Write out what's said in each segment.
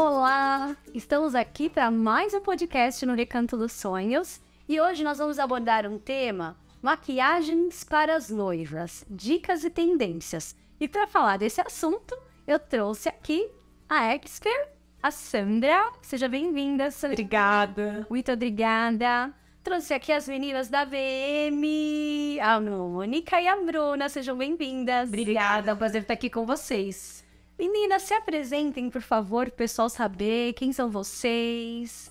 Olá! Estamos aqui para mais um podcast no Recanto dos Sonhos e hoje nós vamos abordar um tema: maquiagens para as noivas, dicas e tendências. E para falar desse assunto, eu trouxe aqui a expert, a Sandra. Seja bem-vinda, Sandra. Obrigada. Muito obrigada. Trouxe aqui as meninas da VM, a Mônica e a Bruna. Sejam bem-vindas. Obrigada, é um prazer estar aqui com vocês. Meninas, se apresentem, por favor, o pessoal saber quem são vocês.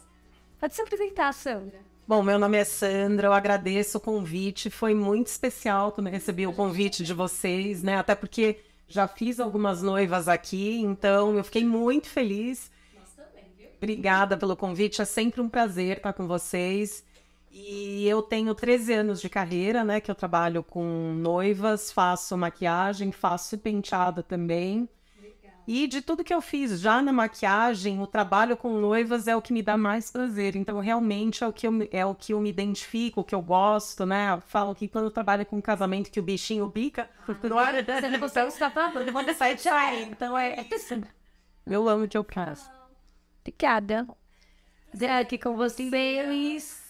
Pode se apresentar, Sandra. Bom, meu nome é Sandra, eu agradeço o convite. Foi muito especial quando eu recebi o convite de vocês, né? Até porque já fiz algumas noivas aqui, então eu fiquei muito feliz. Nós também, viu? Obrigada pelo convite, é sempre um prazer estar com vocês. E eu tenho 13 anos de carreira, né? Que eu trabalho com noivas, faço maquiagem, faço penteado também. E de tudo que eu fiz já na maquiagem, o trabalho com noivas é o que me dá mais prazer. Então, realmente é o que eu, é o que eu me identifico, o que eu gosto, né? Eu falo que quando eu trabalho com casamento que o bichinho bica, ah, não é? Você não consegue falando eu vou sair de Então, é, é isso. Eu amo o que eu faço. Zé Aqui com vocês.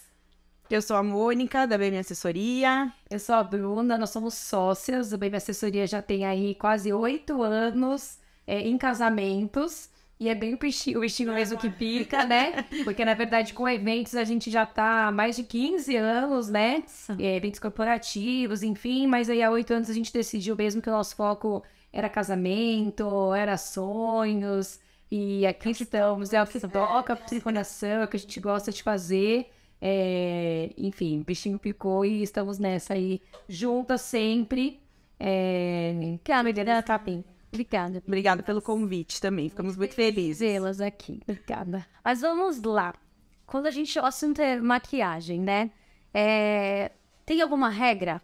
Eu sou a Mônica, da BM Assessoria. Eu sou a Bruna, nós somos sócias. A BM Assessoria já tem aí quase oito anos é, em casamentos. E é bem o estilo, o estilo mesmo que pica, é. né? Porque, na verdade, com eventos a gente já tá há mais de 15 anos, né? É, eventos corporativos, enfim. Mas aí há oito anos a gente decidiu mesmo que o nosso foco era casamento, era sonhos. E aqui estamos, é o que é. toca, psiconação, é o que a gente gosta de fazer. É, enfim, bichinho picou e estamos nessa aí, juntas sempre. É, que a menina tá bem. Obrigada. Obrigada pelo convite também. Ficamos muito, felizes. Elas aqui. Obrigada. Mas vamos lá. Quando a gente. O assunto é maquiagem, né? É... Tem alguma regra?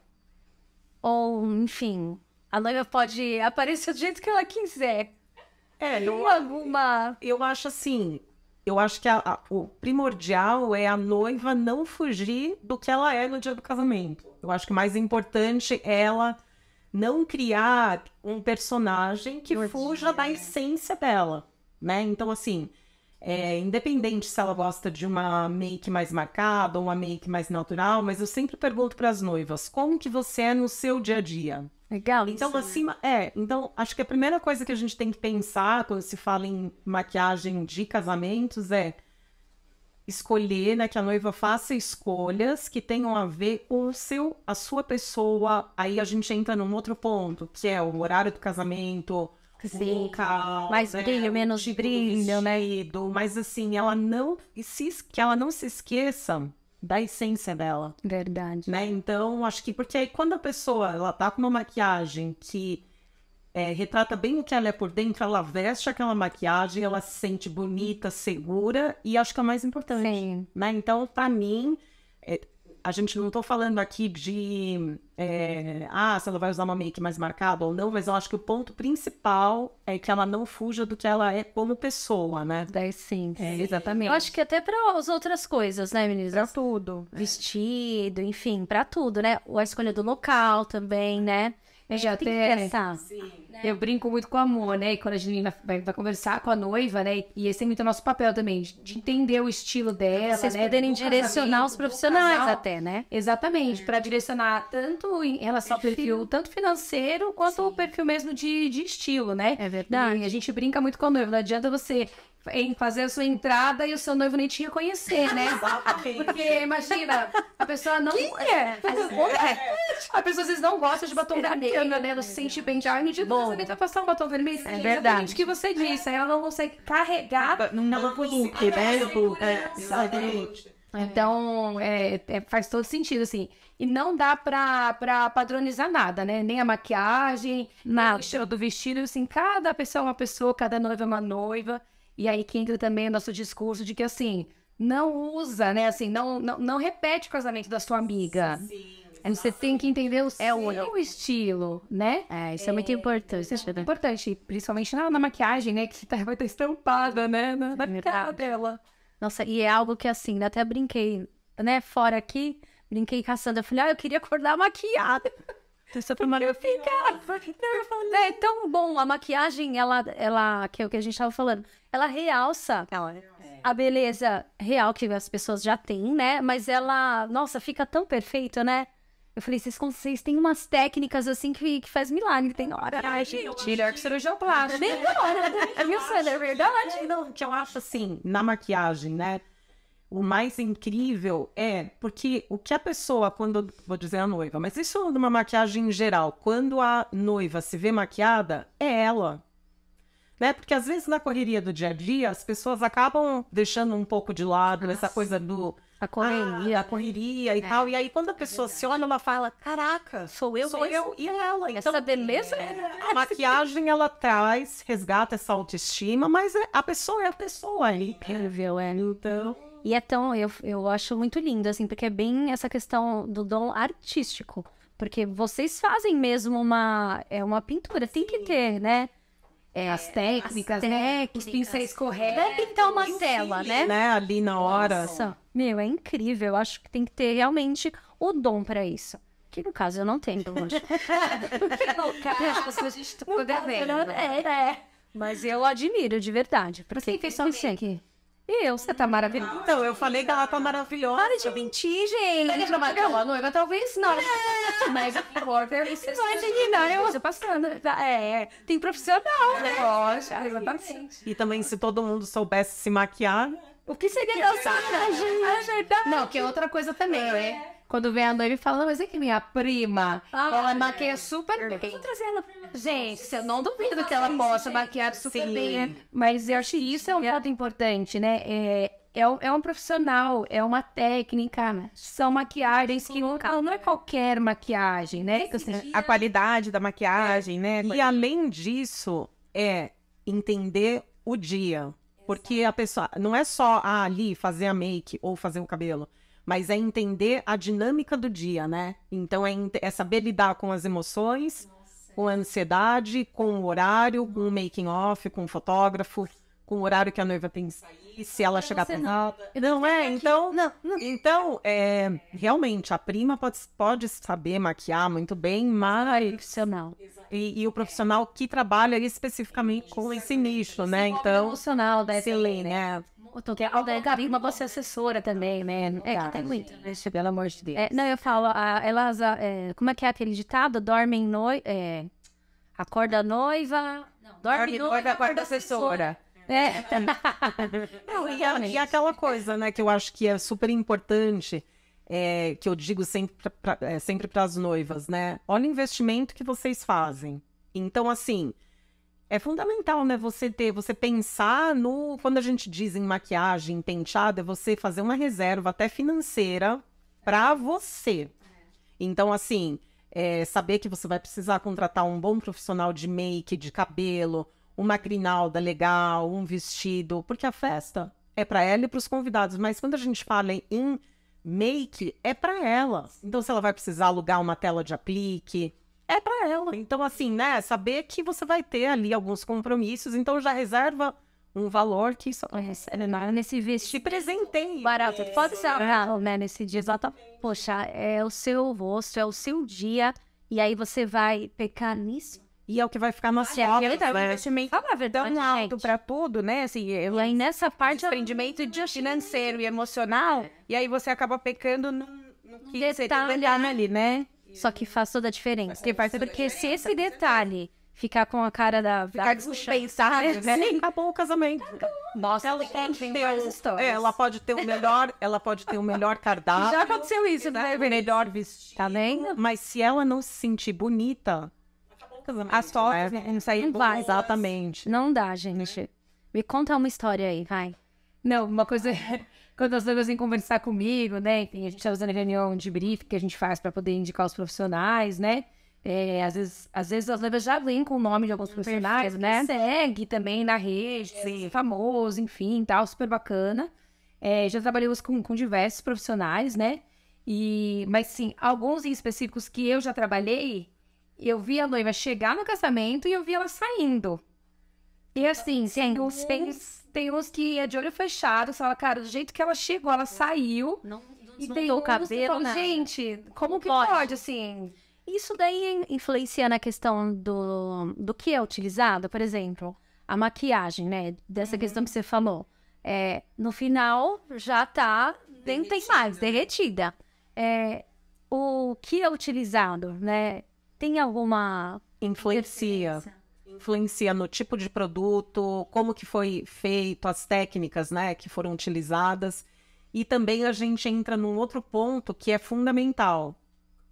Ou, enfim, a noiva pode aparecer do jeito que ela quiser. É, Tem eu, alguma. Eu acho assim. Eu acho que a, a, o primordial é a noiva não fugir do que ela é no dia do casamento. Eu acho que o mais importante é ela não criar um personagem que fuja da essência dela, né? Então, assim, é, independente se ela gosta de uma make mais marcada ou uma make mais natural, mas eu sempre pergunto para as noivas, como que você é no seu dia a dia? Legal. Então, isso, assim, né? é, então acho que a primeira coisa que a gente tem que pensar quando se fala em maquiagem de casamentos é escolher, né, que a noiva faça escolhas que tenham a ver com o seu, a sua pessoa. Aí a gente entra num outro ponto, que é o horário do casamento, Sim. local, mais né, brilho, menos tipo de brilho, né, Mas assim, ela não se, que ela não se esqueça da essência dela. Verdade. Né? Então, acho que porque aí quando a pessoa ela tá com uma maquiagem que é, retrata bem o que ela é por dentro, ela veste aquela maquiagem, ela se sente bonita, segura e acho que é o mais importante. Sim. Né? Então, para mim, é, a gente não tô falando aqui de é, ah, se ela vai usar uma make mais marcada ou não, mas eu acho que o ponto principal é que ela não fuja do que ela é como pessoa, né? Daí sim. É, exatamente. Eu acho que até para as outras coisas, né, meninas? Pra tudo. Vestido, enfim, para tudo, né? A escolha do local também, né? É, eu já até... que pensar. Sim, né? Eu brinco muito com o amor, né? E quando a gente vai, vai, conversar com a noiva, né? E esse é muito o nosso papel também, de entender o estilo dela, Vocês né? poderem direcionar os profissionais até, né? Exatamente, é. para direcionar tanto em relação perfil. ao perfil, tanto financeiro, quanto Sim. o perfil mesmo de, de estilo, né? É verdade. E a gente brinca muito com a noiva, não adianta você em fazer a sua entrada e o seu noivo nem tinha conhecer, né? Porque imagina, a pessoa não. Quem é, é? é? A pessoa às vezes não gosta de batom vermelho, né? Ela se é sente bem de ai, de Bom, você vai passar um batom vermelho. É verdade. O que você disse, aí ela não consegue carregar. Não, não, não, né? tipo, É, Então, é, é, faz todo sentido, assim. E não dá pra, pra padronizar nada, né? Nem a maquiagem, nada. O do vestido, assim, cada pessoa é uma pessoa, cada noiva é uma noiva. E aí que entra também o nosso discurso de que, assim, não usa, né? Assim, não, não, não repete o casamento da sua amiga. Sim. Você tem que entender o é seu estilo, né? É, isso é, é muito importante. Isso é muito né? importante, principalmente na, na maquiagem, né? Que tá, vai estar tá estampada, né? Na, na é cara dela. Nossa, e é algo que assim, até brinquei, né? Fora aqui, brinquei caçando. Eu falei, ah, eu queria acordar maquiada. Tá só pra eu ah, É tão bom. A maquiagem, ela, ela, que é o que a gente tava falando, ela realça é, a é. beleza real que as pessoas já têm, né? Mas ela, nossa, fica tão perfeito, né? Eu falei, vocês, vocês têm umas técnicas assim que, que faz milagre, tem hora. Ai, gente, melhor que cirurgia plástica. Melhor, né? É meu sonho, é verdade. Que eu acho assim, na maquiagem, né? o mais incrível é porque o que a pessoa, quando vou dizer a noiva, mas isso numa maquiagem em geral, quando a noiva se vê maquiada, é ela. Né? Porque às vezes na correria do dia a dia, as pessoas acabam deixando um pouco de lado Nossa. Ah, essa coisa do. A correria. Ah, a né? correria e é, tal. E aí, quando a é pessoa é se olha, ela fala: Caraca, sou eu, sou mesmo. eu e é ela. Então, essa beleza. É... A maquiagem ela traz, resgata essa autoestima, mas é, a pessoa é a pessoa aí. Incrível, é. Então. E é tão, eu, eu acho muito lindo, assim, porque é bem essa questão do dom artístico. Porque vocês fazem mesmo uma, é uma pintura, tem que ter, né? É, é as técnicas, as né? Os pincéis corretos. Deve pintar uma tela, né? né? né? Ali na hora. Nossa, meu, é incrível. Eu acho que tem que ter realmente o dom para isso. Que no caso eu não tenho, longe. Porque no caso, a gente tá devendo. Né? É, é. Mas eu admiro, de verdade. Porque Mas quem fez só aqui? Eu, você tá maravilhosa. Então, eu falei ela tá maravilhosa. Para de mentir, gente. Ele não matou noiva, talvez não. É. Mas agora tem é vai terminar, eu tô passando. É, tem profissional, né? Poxa, é. exatamente. E também, se todo mundo soubesse se maquiar. Né? O que seria dançar? É verdade. Não, que é outra coisa também, é. né? Quando vem a noiva e fala, não, mas é que minha prima, ah, ela é. maquia super bem. Vou trazer ela pra Gente, eu não duvido que ela possa maquiar super Sim. bem. Né? Mas eu acho que isso é um fato importante, né? É, é, é um profissional, é uma técnica, né? são maquiagens que não, não é qualquer maquiagem, né? Então, assim, a qualidade da maquiagem, é. né? E além disso, é entender o dia. Porque a pessoa não é só ah, ali fazer a make ou fazer o cabelo mas é entender a dinâmica do dia, né? Então é, é saber lidar com as emoções, Nossa. com a ansiedade, com o horário, com o making off, com o fotógrafo, com o horário que a noiva tem que sair, se ela pra chegar nada. Não. é? Então, não, não. então é, realmente a prima pode, pode saber maquiar muito bem, mas profissional. E, e o profissional é. que trabalha especificamente com é esse nicho, né? Então, emocional da excelente, né? né? né? Tô é Gabi, uma você assessora também, né? é, que tem muito. Gente, né? pelo amor de Deus. É, não, eu falo, a, elas, a, é, como é que é aquele ditado? Dormem noiva, é, acorda noiva... Não, dorme, dorme noiva, acorda assessora. assessora. É. e, a, é, e é aquela coisa, né, que eu acho que é super importante... É, que eu digo sempre para é, sempre as noivas, né? Olha o investimento que vocês fazem. Então, assim, é fundamental, né? Você ter, você pensar no. Quando a gente diz em maquiagem, penteado, é você fazer uma reserva até financeira para você. Então, assim, é, saber que você vai precisar contratar um bom profissional de make, de cabelo, uma crinalda legal, um vestido, porque a festa é para ela e para os convidados. Mas quando a gente fala em make, é para ela. Então, se ela vai precisar alugar uma tela de aplique é para ela. Então, assim, né? Saber que você vai ter ali alguns compromissos, então já reserva um valor que só recebe é, nesse vestido. Se presentei. Barato. É, Pode ser é. né? Nesse dia. Exatamente. Poxa, é o seu rosto, é o seu dia. E aí você vai pecar nisso? E é o que vai ficar nas ah, assim, fotos, é né? investimento Fala a verdade, tão alto para tudo, né? Assim, é E aí nessa parte... É desprendimento aprendimento financeiro e emocional. E aí você acaba pecando no, no que Detalhe. você tá olhando né? ali, né? Só que faz toda a diferença. Porque, faz toda porque se esse detalhe ficar com a cara da. Ficar da né? Sim, acabou o casamento. Nossa, ela pode, ter, é, ela pode ter o melhor, ela pode ter o melhor cardápio. Já aconteceu isso, né? O melhor vestido. Tá vendo? Mas se ela não se sentir bonita, as fotos né? né não sair Exatamente. Não dá, gente. Né? Me conta uma história aí, vai. Não, uma coisa. É quando as noivas vêm conversar comigo, né? Enfim, a gente está usando a reunião de briefing que a gente faz para poder indicar os profissionais, né? É, às, vezes, às vezes as noivas já vêm com o nome de alguns profissionais, né? Segue também na rede, Sim. famoso, enfim, tal, super bacana. É, já trabalhamos com, com diversos profissionais, né? E, mas sim, alguns em específicos que eu já trabalhei, eu vi a noiva chegar no casamento e eu vi ela saindo. E assim, sem os tem uns que é de olho fechado, você fala, cara, do jeito que ela chegou, ela saiu. Não, não e tem o cabelo, fala, né? gente, como que pode? pode, assim? Isso daí influencia na questão do, do que é utilizado, por exemplo, a maquiagem, né? Dessa uhum. questão que você falou. É, no final, já tá, derretida. não tem mais, né? derretida. É, o que é utilizado, né? Tem alguma... influência influencia no tipo de produto, como que foi feito, as técnicas, né, que foram utilizadas. E também a gente entra num outro ponto que é fundamental.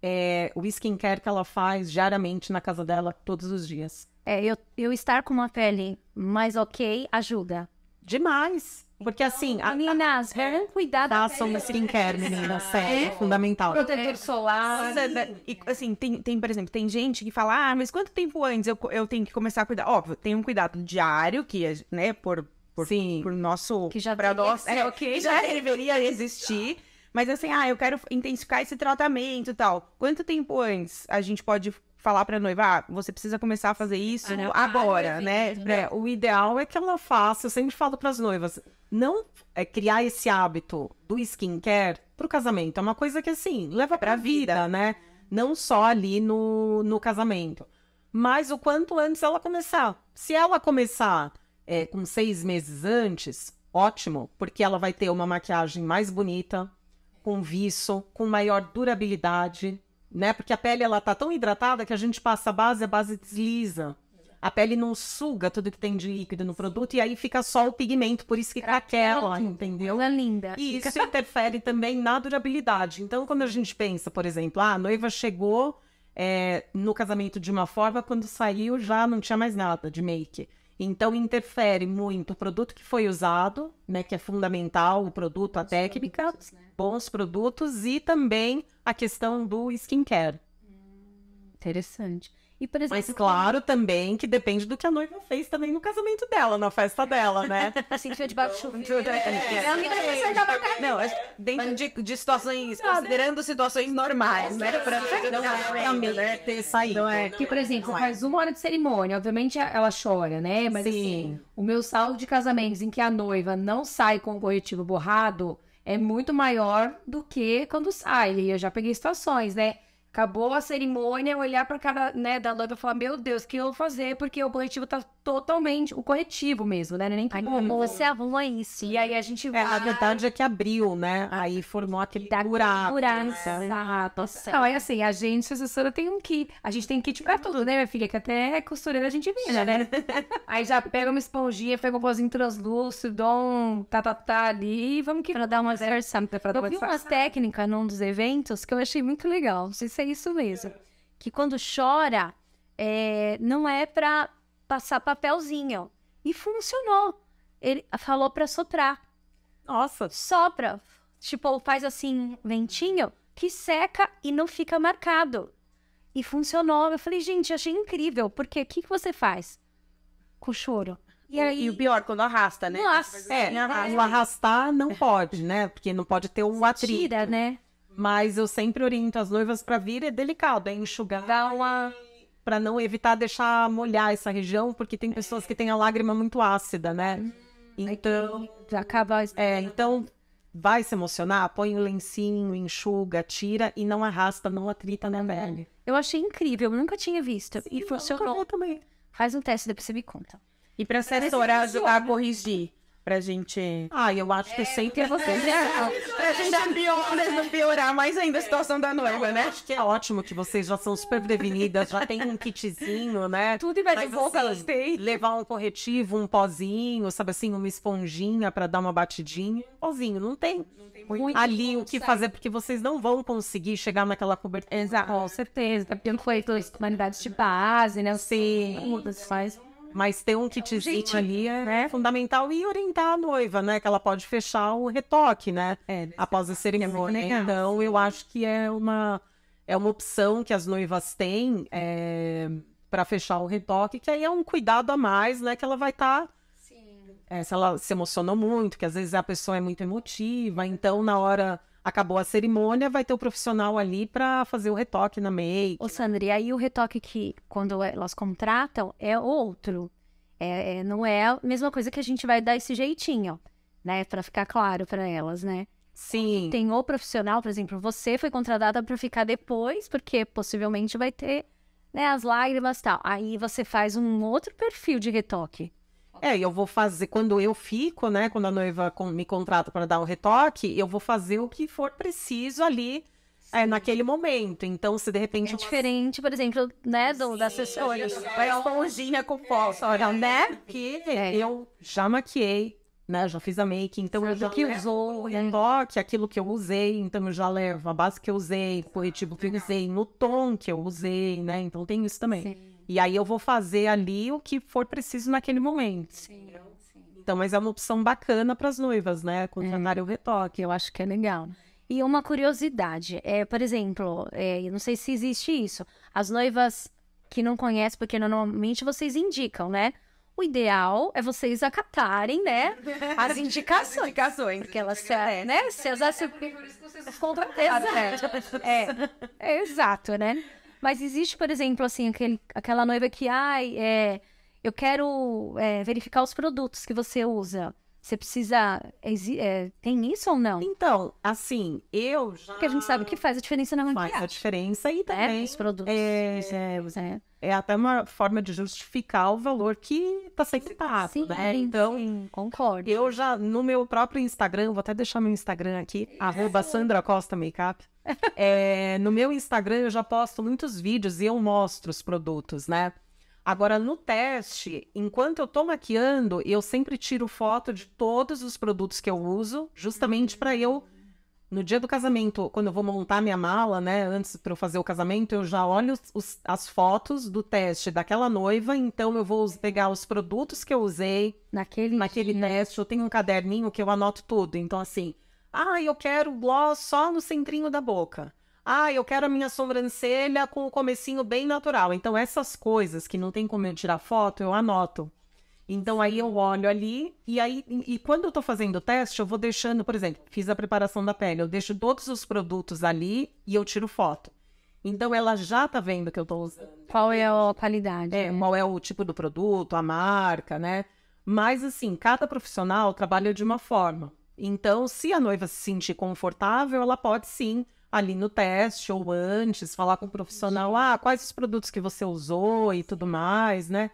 É o skincare que ela faz diariamente na casa dela, todos os dias. É, eu, eu estar com uma pele mais ok ajuda. Demais. Porque assim, então, a, meninas, cuidado façam da skincare, meninas, é. sério, é, é fundamental. Protetor solar. Né, e assim, tem, tem, por exemplo, tem gente que fala: "Ah, mas quanto tempo antes eu, eu tenho que começar a cuidar?" Óbvio, tem um cuidado diário que, né, por por, Sim, por nosso que já nós, é né, OK, já, já né, deveria existir. Mas assim, ah, eu quero intensificar esse tratamento e tal. Quanto tempo antes a gente pode falar para a noiva, ah, você precisa começar a fazer isso ah, ah agora, ah, né? né? É, o ideal é que ela faça, eu sempre falo para as noivas, não é, criar esse hábito do skincare para o casamento. É uma coisa que, assim, leva para a vida, né? Não só ali no, no casamento. Mas o quanto antes ela começar. Se ela começar é, com seis meses antes, ótimo, porque ela vai ter uma maquiagem mais bonita, com viço, com maior durabilidade, né? Porque a pele ela tá tão hidratada que a gente passa a base, a base desliza. A pele não suga tudo que tem de líquido no produto e aí fica só o pigmento, por isso que tá entendeu? Ela é linda. E isso interfere também na durabilidade. Então, quando a gente pensa, por exemplo, ah, a noiva chegou é, no casamento de uma forma, quando saiu já não tinha mais nada de make. Então interfere muito o produto que foi usado, né, que é fundamental, o produto, a técnica, produtos, né? bons produtos e também a questão do skincare. Hum, interessante. E, por exemplo, Mas claro como... também que depende do que a noiva fez também no casamento dela, na festa dela, né? Assim, Sentiu de baixo então, chuveiro. Né? Né? É. Então, não, dentro de, de situações, não, considerando situações normais, né? É pra é não é ter saído. Não é. Porque, por exemplo, não faz uma hora de cerimônia, obviamente ela chora, né? Mas assim, Sim. assim, o meu saldo de casamentos em que a noiva não sai com o corretivo borrado é muito maior do que quando sai. E eu já peguei situações, né? Acabou a cerimônia, olhar para cara né, da noiva e falar: Meu Deus, o que eu vou fazer? Porque o corretivo tá totalmente. O corretivo mesmo, né? É nem como você arrumou é é isso. E aí a gente vai. É, a verdade é que abriu, né? Aí formou aquele da buraco. buraco né? certo. Não, é assim, a gente, a assessora, tem um kit. A gente tem kit pra tudo, né, minha filha? Que até costureira a gente vira, né? aí já pega uma esponjinha, pega um pozinho translúcido, dá um tatatá tá, tá ali e vamos que. Pra dar uma força. Eu vi umas técnicas num dos eventos que eu achei muito legal. Não sei se é isso mesmo. Que quando chora, é, não é para passar papelzinho. E funcionou. Ele falou para soprar. Nossa. Sopra. Tipo, faz assim, ventinho, que seca e não fica marcado. E funcionou. Eu falei, gente, achei incrível. Porque o que, que você faz com o choro? E, aí... e, o pior, quando arrasta, né? Nossa, é, é, o arrastar não pode, né? Porque não pode ter um atrito. Tira, né? Mas eu sempre oriento as noivas para vir, é delicado, é enxugar. Dá uma para não evitar deixar molhar essa região, porque tem pessoas que têm a lágrima muito ácida, né? Então, acaba. É, então vai se emocionar, põe o um lencinho, enxuga, tira e não arrasta, não atrita na né, pele. Eu achei incrível, eu nunca tinha visto Sim, e funcionou. também. Faz um teste depois você me conta. E para assessorar é ajudar a corrigir pra gente. Ah, eu acho é, que sempre é você. É, pra gente piorar, não piorar mais ainda a é. situação da noiva, né? Acho que é ótimo que vocês já são super prevenidas, já tem um kitzinho, né? Tudo em de volta assim, elas têm. Levar um corretivo, um pozinho, sabe assim, uma esponjinha pra dar uma batidinha. Pozinho, não tem, não tem muito ali o que fazer, porque vocês não vão conseguir chegar naquela cobertura. Exato, com certeza. Tá porque não foi as humanidades de base, né? Sim. Mudas faz. Mas ter um então, kitzinho é um ali é né? É fundamental e orientar a noiva, né? Que ela pode fechar o retoque, né? É, é após a é cerimônia. É então, eu acho que é uma, é uma opção que as noivas têm é, para fechar o retoque, que aí é um cuidado a mais, né? Que ela vai estar. Tá, se ela se emocionou muito, que às vezes a pessoa é muito emotiva, então na hora acabou a cerimônia, vai ter o um profissional ali para fazer o retoque na make. Ô, Sandra, e aí o retoque que quando é, elas contratam é outro. É, é, não é a mesma coisa que a gente vai dar esse jeitinho, né? Para ficar claro para elas, né? Sim. Tem o profissional, por exemplo, você foi contratada para ficar depois, porque possivelmente vai ter né, as lágrimas e tal. Aí você faz um outro perfil de retoque. É, eu vou fazer quando eu fico, né? Quando a noiva me contrata para dar um retoque, eu vou fazer o que for preciso ali é, naquele momento. Então, se de repente. É uma... diferente, por exemplo, né, do, Sim, das sessões. Vai esponjinha com pó, só, né? Porque é. eu já maquiei, né? Já fiz a make, então eu já que usou o retoque, aquilo que eu usei, então eu já levo a base que eu usei, o corretivo que eu usei, no tom que eu usei, né? Então tem isso também. Sim. E aí eu vou fazer ali o que for preciso naquele momento. Sim, sim. Então, mas é uma opção bacana para as noivas, né? Contratar é. o retoque. Eu acho que é legal. E uma curiosidade, é, por exemplo, é, eu não sei se existe isso. As noivas que não conhecem, porque normalmente vocês indicam, né? O ideal é vocês acatarem, né? As indicações. As indicações. Porque elas, se, é, é, né? né? Se as É, é, é, exato, né? Mas existe, por exemplo, assim, aquele, aquela noiva que, ai, é, eu quero é, verificar os produtos que você usa. Você precisa. É, tem isso ou não? Então, assim, eu já. Porque a gente sabe que faz a diferença na maquiagem. Faz a diferença e né? também. É, os produtos. É, é, é, é, até uma forma de justificar o valor que tá sendo pago, sim, né? Então, sim, concordo. Eu já, no meu próprio Instagram, vou até deixar meu Instagram aqui, arroba Sandra Costa Makeup. É, no meu Instagram eu já posto muitos vídeos e eu mostro os produtos, né? Agora, no teste, enquanto eu estou maquiando, eu sempre tiro foto de todos os produtos que eu uso, justamente para eu, no dia do casamento, quando eu vou montar minha mala, né, antes para eu fazer o casamento, eu já olho os, as fotos do teste daquela noiva, então eu vou pegar os produtos que eu usei naquele, naquele teste. Eu tenho um caderninho que eu anoto tudo. Então, assim, ah, eu quero gloss só no centrinho da boca. Ah, eu quero a minha sobrancelha com o comecinho bem natural. Então, essas coisas que não tem como eu tirar foto, eu anoto. Então, aí eu olho ali e aí... E, quando eu tô fazendo o teste, eu vou deixando... Por exemplo, fiz a preparação da pele. Eu deixo todos os produtos ali e eu tiro foto. Então, ela já tá vendo que eu tô usando. Qual é a qualidade. É, né? qual é o tipo do produto, a marca, né? Mas, assim, cada profissional trabalha de uma forma. Então, se a noiva se sentir confortável, ela pode sim ali no teste ou antes, falar com o profissional, uhum. ah, quais os produtos que você usou e tudo mais, né?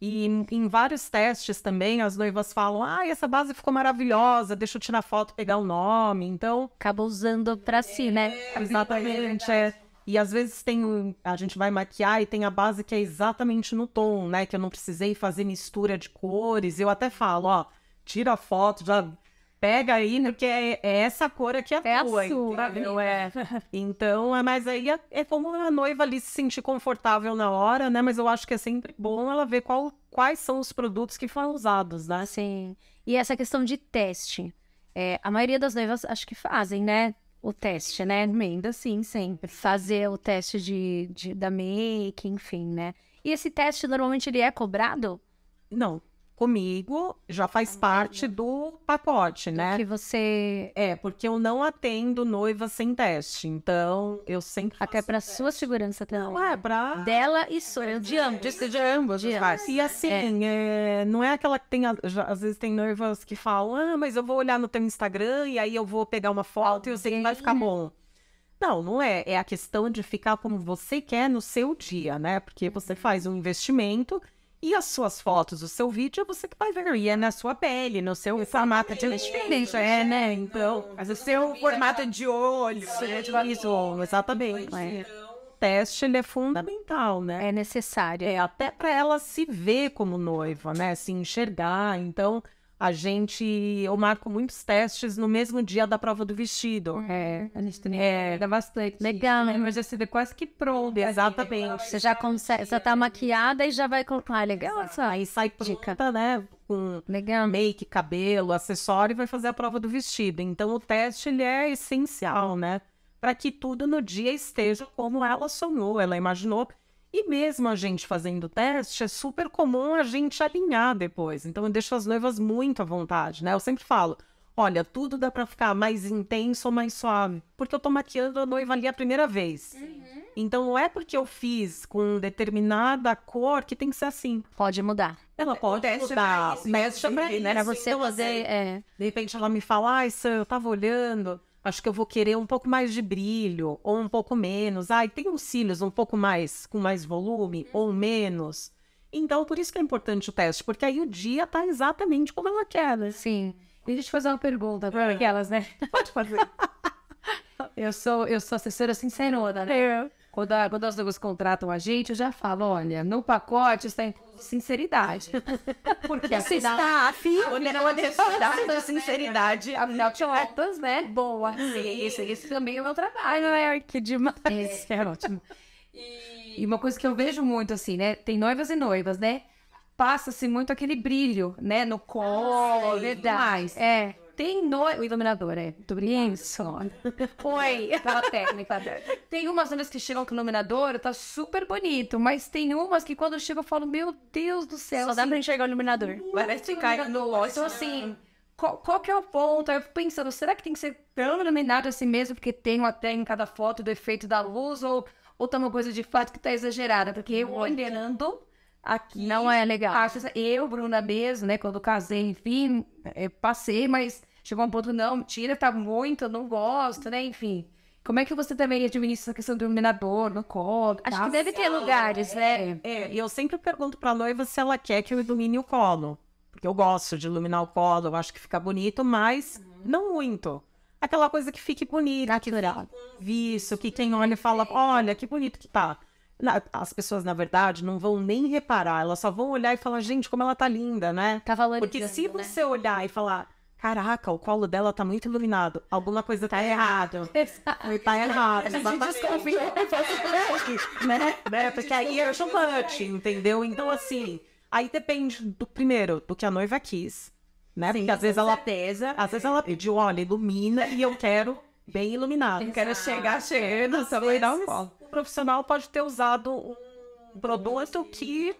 E em, em vários testes também, as noivas falam: ah, essa base ficou maravilhosa, deixa eu tirar foto, pegar o nome. Então. Acaba usando pra si, né? É, exatamente, é. é. E às vezes tem. A gente vai maquiar e tem a base que é exatamente no tom, né? Que eu não precisei fazer mistura de cores. Eu até falo: ó, tira a foto, já pega aí, né, porque é, é essa cor aqui é, é a tua, sua, né? entendeu? É. Então, é, mas aí é, é como a noiva ali se sentir confortável na hora, né? Mas eu acho que é sempre bom ela ver qual, quais são os produtos que foram usados, né? Sim. E essa questão de teste. É, a maioria das noivas acho que fazem, né? O teste, né? Emenda, sim, sempre. Fazer o teste de, de da make, enfim, né? E esse teste, normalmente, ele é cobrado? Não comigo, já faz parte do pacote, né? Que você é, porque eu não atendo noiva sem teste. Então, eu sempre até para sua segurança também. Não, é para dela e sua, é, de ambos, de, de ambos. De ambos. E assim, é. É, não é aquela que tem já, às vezes tem noivas que falam: "Ah, mas eu vou olhar no teu Instagram e aí eu vou pegar uma foto e eu sei que vai ficar bom". Não, não é. É a questão de ficar como você quer no seu dia, né? Porque você faz um investimento e as suas fotos, o seu vídeo, é você que vai ver. E é na sua pele, no seu formato de diferente, é, né? Então, mas o seu formato de olho, isso, exatamente. Né? teste ele é fundamental, né? É necessário. É até para ela se ver como noiva, né? Se enxergar. Então, a gente, eu marco muitos testes no mesmo dia da prova do vestido. É, a gente tem é, dá bastante. Legal, né? Mas já se vê quase que pronta assim. Exatamente. Você já consegue, você tá maquiada e já vai colocar. Ah, legal essa Aí sai dica. pronta, né? Com Legal. make, cabelo, acessório e vai fazer a prova do vestido. Então o teste, ele é essencial, né? Para que tudo no dia esteja como ela sonhou, ela imaginou e mesmo a gente fazendo teste, é super comum a gente alinhar depois. Então eu deixo as noivas muito à vontade, né? Eu sempre falo, olha, tudo dá para ficar mais intenso ou mais suave, porque eu tô maquiando a noiva ali a primeira vez. Uhum. Então não é porque eu fiz com determinada cor que tem que ser assim. Pode mudar. Ela é, pode o é mudar. Né? Mexe pra isso, né? Pra você então, assim, fazer, assim, é... De repente ela me fala, ai, Sam, eu tava olhando Acho que eu vou querer um pouco mais de brilho, ou um pouco menos. Ai, tem os cílios um pouco mais, com mais volume, uhum. ou menos. Então, por isso que é importante o teste, porque aí o dia tá exatamente como ela quer, né? Sim. Deixa eu te fazer uma pergunta para é. aquelas, né? Pode fazer. eu sou eu sou assessora sincerona, né? Eu. Quando, a, quando as duas contratam a gente, eu já falo, olha, no pacote está em sinceridade. Porque a staff, não a necessidade da sinceridade, a notas, né? Boa. Isso, esse também é o meu trabalho, né? Que demais. Esse é ótimo. E... e uma coisa que eu vejo muito, assim, né? Tem noivas e noivas, né? Passa-se muito aquele brilho, né? No colo ah, né, e mais. É. Tem no. O iluminador, é. Muito obrigada. Isso. Foi. Pela técnica. Né? Tem umas ondas que chegam com o iluminador, tá super bonito. Mas tem umas que quando chega eu falo, meu Deus do céu. Só assim, dá pra enxergar o iluminador. Parece que cai no olho. Então, né? assim. Qual, qual, que é o ponto? Aí eu fico pensando, será que tem que ser tão iluminado assim mesmo? Porque tem uma técnica da foto do efeito da luz? Ou, ou tá uma coisa de fato que tá exagerada? Porque eu olhando aqui. Não é legal. eu, Bruna mesmo, né? Quando casei, enfim, é, passei, mas chegou um ponto, não, tira, tá muito, eu não gosto, né? Enfim. Como é que você também administra essa questão do iluminador, no colo? Acho tá? que deve ter lugares, né? É, é eu sempre pergunto pra noiva se ela quer que eu ilumine o colo. Porque eu gosto de iluminar o colo, eu acho que fica bonito, mas uhum. não muito. Aquela coisa que fique bonita, que fique visto, que quem olha fala, olha, que bonito que tá. As pessoas, na verdade, não vão nem reparar, elas só vão olhar e falar, gente, como ela tá linda, né? Tá valorizando, Porque se né? você né? olhar e falar, Caraca, o colo dela tá muito iluminado. Alguma coisa tá, tá errada. Foi tá errado. Assim, né? né? Porque aí é chumante, entendeu? Então, assim, aí depende do primeiro, do que a noiva quis, né? Sim, Porque às vezes ela pesa, Às vezes ela pediu, olha, ilumina e eu quero bem iluminado. Eu quero chegar cheio, só vou dar um O profissional pode ter usado um produto que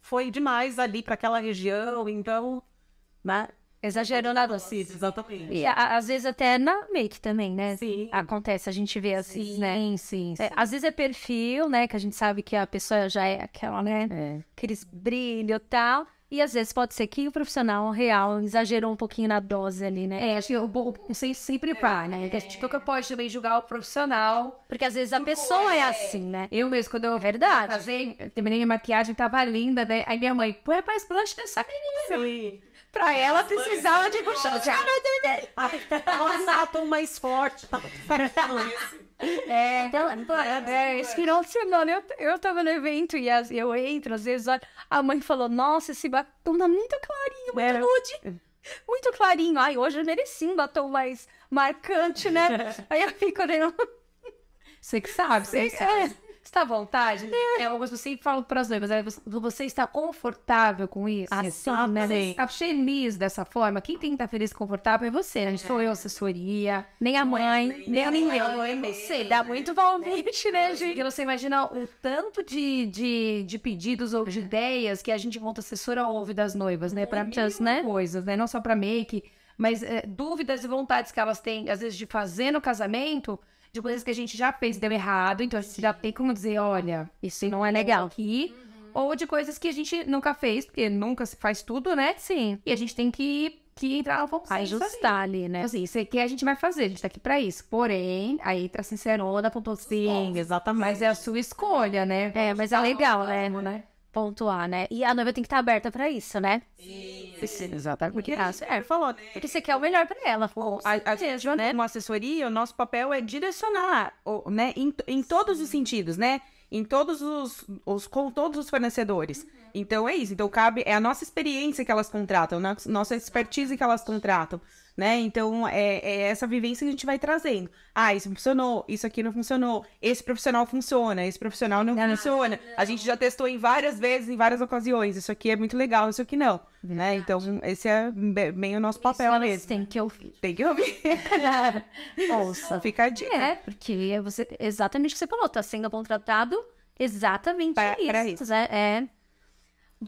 foi demais ali para aquela região, então, né? Exagerou na doce. Exatamente. E a, às vezes até na make também, né? Sim. Acontece, a gente vê assim, né? Sim, sim, é, às vezes é perfil, né? Que a gente sabe que a pessoa já é aquela, né? É. Aqueles brilho e tal. E às vezes pode ser que o profissional real exagerou um pouquinho na dose ali, né? É, acho assim, que o bom sempre pá, é. né? Que a gente nunca pode também julgar o profissional. Porque às vezes a pessoa é. é assim, né? Eu mesmo, quando eu. Verdade. eu terminei minha maquiagem, tava linda, né? Aí minha mãe, pô, rapaz, blush dessa menina. Sim. Pra ela precisava de colchão. Já. Tá. Ela é mais forte. Assim. É, então, é, assim, é esse assim. final de semana eu, eu tava no evento e as, eu entro, às vezes a mãe falou: Nossa, esse batom então tá muito clarinho, muito nude. É. Muito clarinho. Ai, hoje eu mereci um batom mais marcante, né? Aí eu fico olhando. Você que sabe, você que sabe está à vontade? É. é uma coisa que eu sempre falo para as noivas. É, você está confortável com isso? Ah, assim, né? Está feliz dessa forma? Quem tem que estar tá feliz e confortável é você. Não né? é. sou eu, assessoria, nem a é mãe, nem, nem a mãe Eu não sei, dá muito palpite, né, gente? Porque você imagina o tanto de, de, de pedidos ou de ideias que a gente, enquanto assessora, ouve das noivas, né? Para muitas né? coisas, né? Não só para make, mas é, dúvidas e vontades que elas têm, às vezes, de fazer no casamento de coisas que a gente já fez e deu errado, então a gente Sim. já tem como dizer, olha, isso não é legal aqui. Uhum. Ou de coisas que a gente nunca fez, porque nunca se faz tudo, né? Sim. E a gente tem que que entrar na consenso. Ajustar ali, né? Então, assim, isso aqui a gente vai fazer, a gente tá aqui pra isso. Porém, aí tá sincerona, apontou sim. Sim, exatamente. Mas é a sua escolha, né? É, mas é tá legal, né? né? pontuar, né? E a noiva tem que estar tá aberta para isso, né? Sim. Sim. Exatamente. Porque, ah, é, falou, né? Porque você quer o melhor para ela. Bom, a, a gente, né? Uma assessoria, o nosso papel é direcionar, né? Em, em todos os sentidos, né? Em todos os, os com todos os fornecedores. Uhum. Então é isso. Então cabe é a nossa experiência que elas contratam, nossa expertise que elas contratam né? Então, é, é, essa vivência que a gente vai trazendo. Ah, isso funcionou, isso aqui não funcionou, esse profissional funciona, esse profissional não, ah, não funciona. Não. A gente já testou em várias vezes, em várias ocasiões. Isso aqui é muito legal, isso aqui não. Né? Então, esse é bem o nosso papel isso mesmo. Tem que ouvir. Tem que ouvir. Ouça. Fica a dica. É, porque é você, exatamente o que você falou, tá sendo contratado exatamente pra, isso. Pra isso. Né? é, é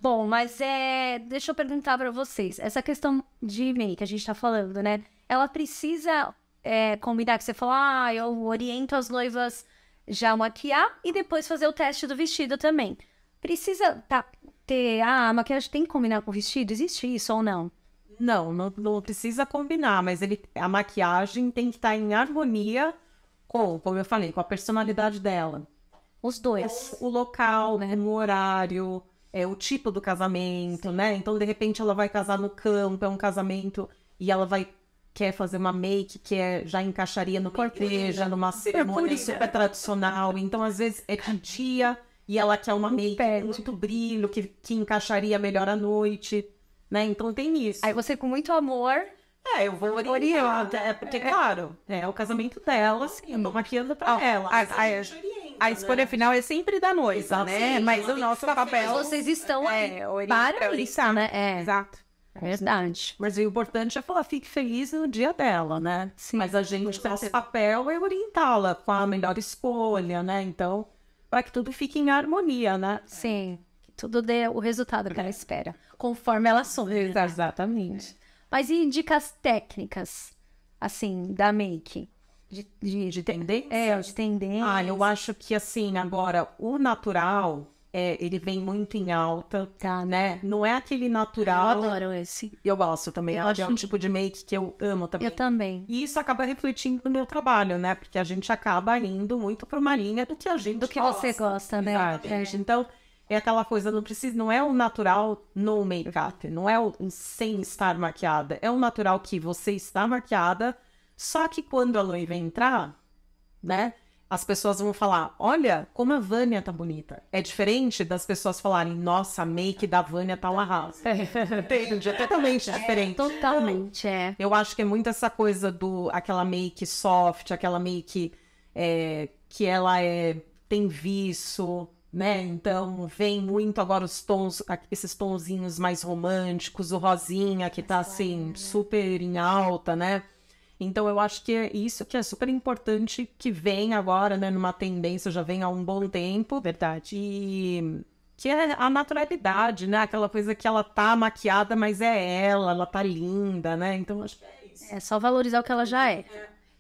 Bom, mas é, deixa eu perguntar para vocês. Essa questão de e-mail que a gente está falando, né? Ela precisa é, combinar que você fala, ah, eu oriento as noivas já maquiar e depois fazer o teste do vestido também. Precisa tá, ter, ah, a maquiagem tem que combinar com o vestido? Existe isso ou não? Não, não, não precisa combinar, mas ele, a maquiagem tem que estar tá em harmonia com, como eu falei, com a personalidade dela. Os dois. O, o local, né? o horário é, o tipo do casamento, né? Então, de repente, ela vai casar no campo, é um casamento, e ela vai quer fazer uma make que é, já encaixaria no cortejo, numa é cerimônia super tradicional. Então, às vezes, é de dia e ela quer uma make com muito brilho, que, que encaixaria melhor à noite, né? Então, tem isso. Aí você, com muito amor, é, eu vou orientar, é porque, é, é. claro, é o casamento dela, assim, eu é dou uma quinta para ah, ela. A, a, orienta, a escolha né? final é sempre da noiva, Exato, né? Sim, Mas o nosso papel... Vocês estão é, ali para orientar, né? né? É. Exato. Verdade. Mas o importante é falar, fique feliz no dia dela, né? Sim. Mas a gente, nosso papel é orientá-la com a melhor escolha, né? Então, para que tudo fique em harmonia, né? Sim. Que tudo dê o resultado que ela é. espera, conforme ela sonha. Exatamente. Mas e dicas técnicas, assim, da make? De, de, de tendência? É, de tendência. Ah, eu acho que, assim, agora, o natural, é, ele vem muito em alta, tá. né? Não é aquele natural. Eu adoro esse. Eu gosto também. Eu acho... É um tipo de make que eu amo também. Eu também. E isso acaba refletindo no meu trabalho, né? Porque a gente acaba indo muito para uma linha do que a gente Do que gosta. você gosta, né? É. Então é aquela coisa, não precisa, não é o natural no make-up, não é o, sem estar maquiada, é o natural que você está maquiada, só que quando a noiva entrar, né, as pessoas vão falar, olha como a Vânia tá bonita. É diferente das pessoas falarem, nossa, a make da Vânia tá uma raça é. Entende? É totalmente é. diferente. É, totalmente, é. Eu acho que é muito essa coisa do, aquela make soft, aquela make é, que ela é, tem viço, né? Então vem muito agora os tons, esses tonzinhos mais românticos, o rosinha que tá assim né? super em alta, né? Então eu acho que é isso que é super importante que vem agora, né, numa tendência, já vem há um bom tempo, verdade. E que é a naturalidade, né? Aquela coisa que ela tá maquiada, mas é ela, ela tá linda, né? Então acho que é isso. É só valorizar o que ela já é.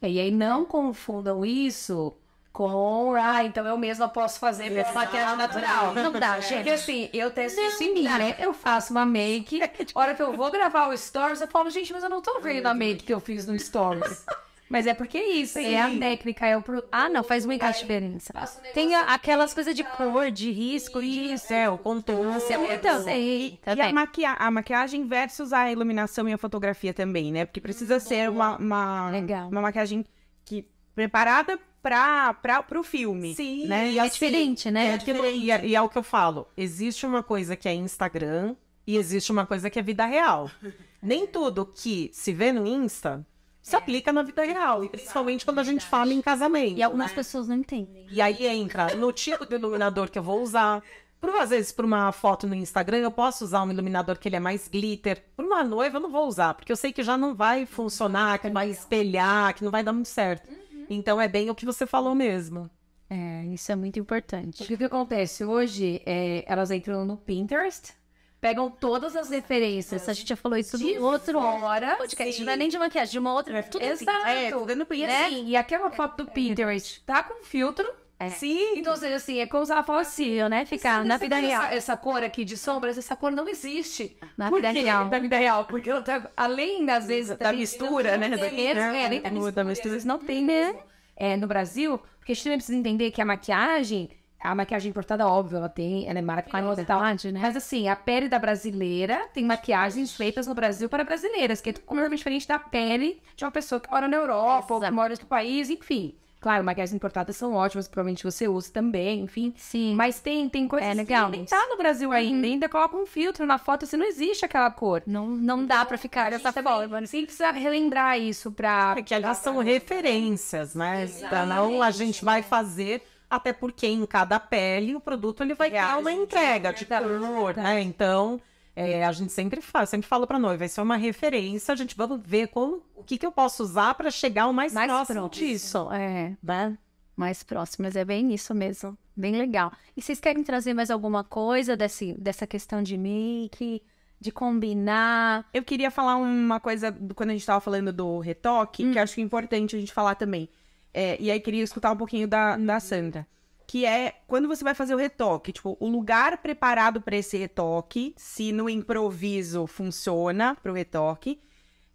é. E aí não confundam isso com, ah, então eu mesma posso fazer minha maquiagem natural. Não dá, gente. Porque assim, eu testo isso em mim, né? Eu faço uma make, é é hora que eu vou gravar o stories, eu falo, gente, mas eu não tô vendo a make que eu fiz no stories. Mas é porque é isso, Sim. é a técnica, é o pro... Ah, não, faz muita é, diferença. Tem a, aquelas coisas de cor, de risco, e isso. É, o contorno. Então, sei. E tá a, maquia a maquiagem versus a iluminação e a fotografia também, né? Porque precisa hum, ser uma, uma, uma maquiagem que preparada para o filme. Sim. Né? E é diferente, né? É diferente. E, é, e é o que eu falo. Existe uma coisa que é Instagram e existe uma coisa que é vida real. Nem tudo que se vê no Insta se é. aplica na vida real, e principalmente quando a gente fala em casamento. E algumas né? pessoas não entendem. E aí entra no tipo de iluminador que eu vou usar. Por, às vezes, por uma foto no Instagram, eu posso usar um iluminador que ele é mais glitter. Por uma noiva, eu não vou usar, porque eu sei que já não vai funcionar, que não vai espelhar, que não vai dar muito certo. Uhum. Uhum. Então é bem o que você falou mesmo. É, isso é muito importante. O que, que acontece? Hoje, é, elas entram no Pinterest, pegam todas as referências. A gente já falou isso de outra hora. Podcast, não é nem de maquiagem, de uma outra. É tudo é Exato. Assim. É, tudo é no Pinterest. Né? e aquela foto do é. Pinterest tá com filtro é. Sim. Então, ou seja, assim, é como se ela fosse assim, né? Ficar sim, na vida real. Essa, essa, cor aqui de sombras, essa cor não existe. Na Por vida real. Na vida real. Porque ela tá, além, às vezes, da, mistura, né? Da, além da mistura, mistura não tem, né? Uhum. É, no Brasil, porque a gente também precisa entender que a maquiagem, a maquiagem importada, óbvio, ela tem, ela é maravilhosa e tal. Né? Mas assim, a pele da brasileira tem maquiagens feitas no Brasil para brasileiras, que é completamente diferente da pele de uma pessoa que mora na Europa, Exato. ou que mora no país, enfim. Claro, maquiagens importadas são ótimas, provavelmente você usa também, enfim. Sim. Mas tem, tem coisas é, legal que nem tá no Brasil uhum. ainda. Uhum. Ainda coloca um filtro na foto, assim, não existe aquela cor. Não, não dá para ficar dessa forma. Né? Sim, precisa relembrar isso pra... Porque é elas são referências, né? Então, não a gente vai fazer até porque em cada pele o produto ele vai criar uma entrega de tipo, cor, né? Então, é, a gente sempre fala, sempre falo para noiva, isso é uma referência, a gente vamos ver como, o que, que eu posso usar para chegar o mais, mais próximo, disso. É, né? mais próximo, mas é bem isso mesmo, bem legal. E vocês querem trazer mais alguma coisa desse, dessa questão de make, de combinar? Eu queria falar uma coisa, quando a gente estava falando do retoque, hum. que acho que é importante a gente falar também. É, e aí queria escutar um pouquinho da, da Sandra que é quando você vai fazer o retoque, tipo, o lugar preparado para esse retoque, se no improviso funciona para o retoque,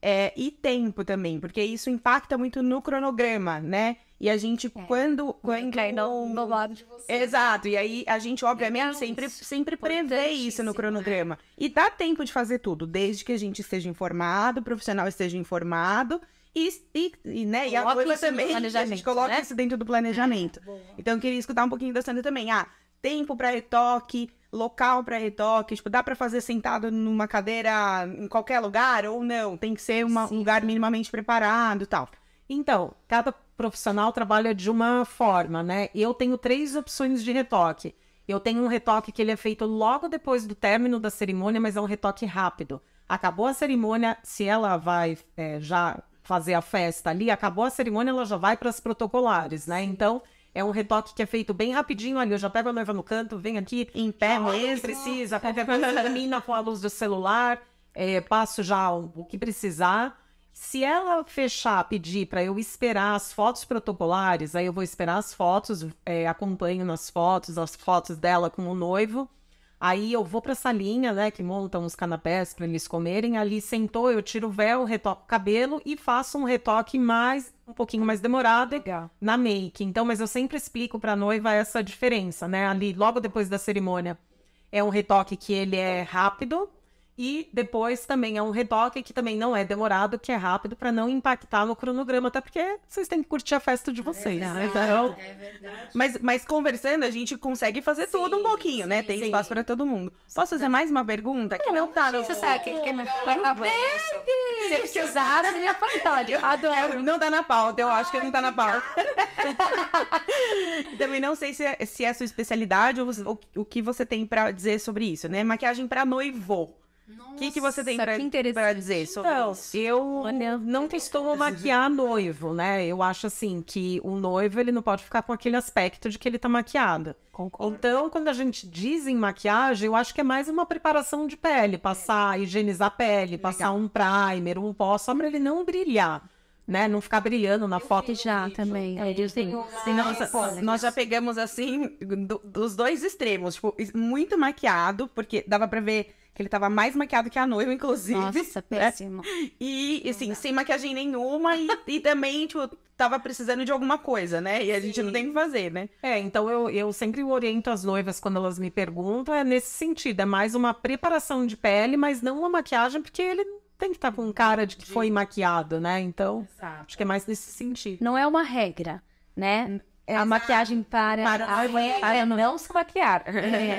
é, e tempo também, porque isso impacta muito no cronograma, né? E a gente, é. quando. quando... Cai no, lado de você. Exato. E aí a gente, obviamente, então, sempre, é sempre prevê isso no né? cronograma. E dá tempo de fazer tudo, desde que a gente esteja informado, o profissional esteja informado e, e, e, né, e a noiva também, a gente coloca né? isso dentro do planejamento. É, então, eu queria escutar um pouquinho da Sandra também. Ah, tempo para retoque, local para retoque, tipo, dá para fazer sentado numa cadeira em qualquer lugar ou não? Tem que ser uma, um lugar minimamente preparado tal. Então, cada profissional trabalha de uma forma, né? Eu tenho três opções de retoque. Eu tenho um retoque que ele é feito logo depois do término da cerimônia, mas é um retoque rápido. Acabou a cerimônia, se ela vai é, já fazer a festa ali, acabou a cerimônia, ela já vai para as protocolares, né? Então, é um retoque que é feito bem rapidinho ali. Eu já pego a noiva no canto, vem aqui, em pé mesmo. Precisa, pega termina com a luz do celular, é, passo já o que precisar. Se ela fechar, pedir para eu esperar as fotos protocolares, aí eu vou esperar as fotos, é, acompanho nas fotos, as fotos dela com o noivo. Aí eu vou para essa linha, né, que montam os canapés para eles comerem. Ali sentou, eu tiro o véu, retoco o cabelo e faço um retoque mais um pouquinho mais demorado Legal. na make. Então, mas eu sempre explico para noiva essa diferença, né? Ali logo depois da cerimônia é um retoque que ele é rápido, e depois também é um retoque que também não é demorado, que é rápido, para não impactar no cronograma, até porque vocês têm que curtir a festa de é vocês. É verdade, então... é verdade. Mas, mas conversando, a gente consegue fazer sim, tudo um pouquinho, né? sim, né? Tem sim. espaço para todo mundo. Posso fazer mais uma pergunta? Que não tá não. Você sabe que, que não... É vai na Se precisar, você me apontar. adoro. Não tá na pauta, eu acho que não tá na pauta. também não sei se é, se é sua especialidade ou o, o que você tem para dizer sobre isso, né? Maquiagem para noivo. O que, que você tem pra, pra dizer sobre então, isso? Eu Olha, não costumo maquiar noivo, né? Eu acho assim que o noivo ele não pode ficar com aquele aspecto de que ele tá maquiado. Concordo. Então, quando a gente diz em maquiagem, eu acho que é mais uma preparação de pele, passar, higienizar a pele, Legal. passar um primer, um pó, só pra ele não brilhar né? Não ficar brilhando na eu foto. Já vídeo. também. É, eu tenho nós, nós já pegamos assim do, dos dois extremos, tipo, muito maquiado, porque dava para ver que ele tava mais maquiado que a noiva, inclusive. Nossa, né? péssimo. Né? E, assim, sem maquiagem nenhuma e, e, também, tipo, tava precisando de alguma coisa, né? E a Sim. gente não tem o que fazer, né? É, então eu, eu sempre oriento as noivas quando elas me perguntam, é nesse sentido, é mais uma preparação de pele, mas não uma maquiagem, porque ele tem que estar tá com cara de que foi maquiado, né? Então, Exato. acho que é mais nesse sentido. Não é uma regra, né? Hum. É a maquiagem para, para a, para não se maquiar. É.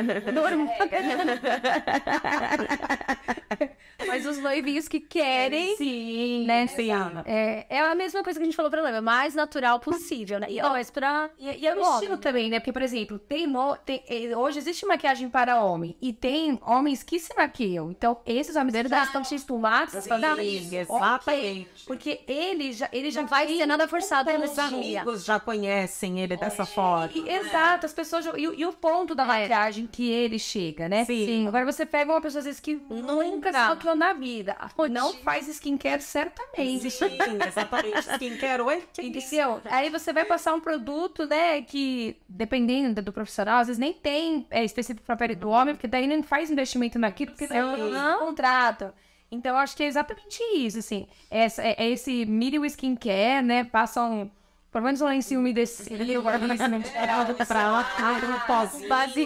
É. Mas os noivinhos que querem. Sim. Né? Sim, é Ana. É, é a mesma coisa que a gente falou pra Lama, é mais natural possível, né? E, ó, mas pra... e, e é o estilo também, né? Porque, por exemplo, tem, tem, eh, hoje existe maquiagem para homem e tem homens que se maquiam. Então, esses homens Verdade. estão acostumados a dar Exatamente. Porque ele já, ele já vai ser nada forçado. Os amigos já conhecem ele dessa forma. Exato, as pessoas. E, e o ponto da maquiagem que ele chega, né? Sim. Sim. Agora você pega uma pessoa, às vezes, que nunca se maquiou na vida. Não faz skincare certamente. Sim, exatamente. skincare, oi? Entendeu? Aí você vai passar um produto, né? Que, dependendo do profissional, às vezes nem tem é, específico pra pele do uhum. homem, porque daí não faz investimento naquilo, porque é um contrato. Então, acho que é exatamente isso, assim. É, é esse mini skincare, né? Passam pelo menos lá em cima umedeceu, para um pó